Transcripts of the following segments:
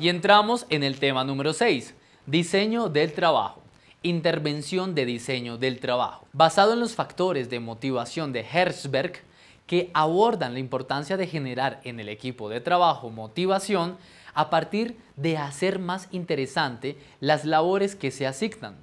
Y entramos en el tema número 6, diseño del trabajo. Intervención de diseño del trabajo. Basado en los factores de motivación de Herzberg, que abordan la importancia de generar en el equipo de trabajo motivación a partir de hacer más interesante las labores que se asignan,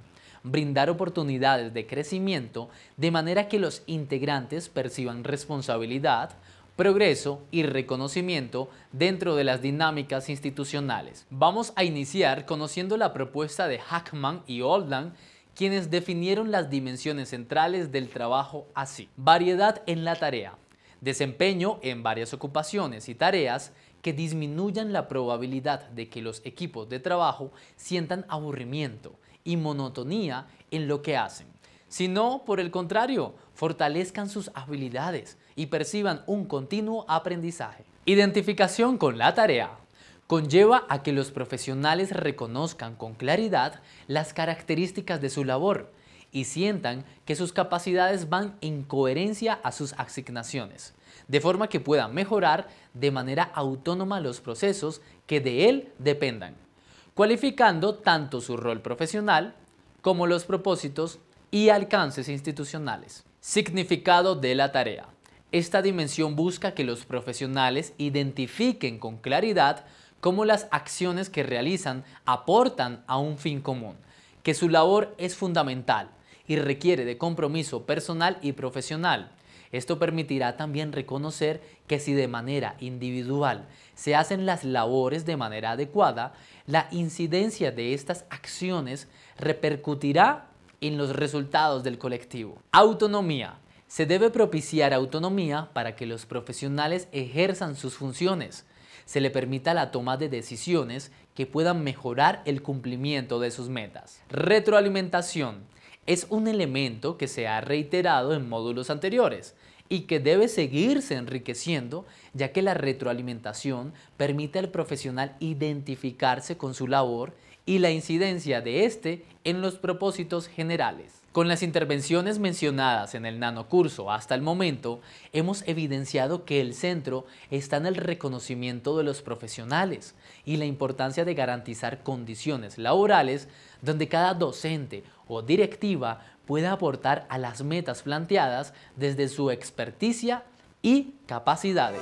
brindar oportunidades de crecimiento de manera que los integrantes perciban responsabilidad, progreso y reconocimiento dentro de las dinámicas institucionales. Vamos a iniciar conociendo la propuesta de Hackman y Oldland quienes definieron las dimensiones centrales del trabajo así. Variedad en la tarea, desempeño en varias ocupaciones y tareas que disminuyan la probabilidad de que los equipos de trabajo sientan aburrimiento y monotonía en lo que hacen sino por el contrario, fortalezcan sus habilidades y perciban un continuo aprendizaje. Identificación con la tarea conlleva a que los profesionales reconozcan con claridad las características de su labor y sientan que sus capacidades van en coherencia a sus asignaciones, de forma que puedan mejorar de manera autónoma los procesos que de él dependan, cualificando tanto su rol profesional como los propósitos y alcances institucionales. Significado de la tarea. Esta dimensión busca que los profesionales identifiquen con claridad cómo las acciones que realizan aportan a un fin común, que su labor es fundamental y requiere de compromiso personal y profesional. Esto permitirá también reconocer que si de manera individual se hacen las labores de manera adecuada, la incidencia de estas acciones repercutirá en los resultados del colectivo. Autonomía. Se debe propiciar autonomía para que los profesionales ejerzan sus funciones. Se le permita la toma de decisiones que puedan mejorar el cumplimiento de sus metas. Retroalimentación. Es un elemento que se ha reiterado en módulos anteriores y que debe seguirse enriqueciendo, ya que la retroalimentación permite al profesional identificarse con su labor y la incidencia de este en los propósitos generales. Con las intervenciones mencionadas en el nanocurso hasta el momento, hemos evidenciado que el centro está en el reconocimiento de los profesionales y la importancia de garantizar condiciones laborales donde cada docente o directiva pueda aportar a las metas planteadas desde su experticia y capacidades.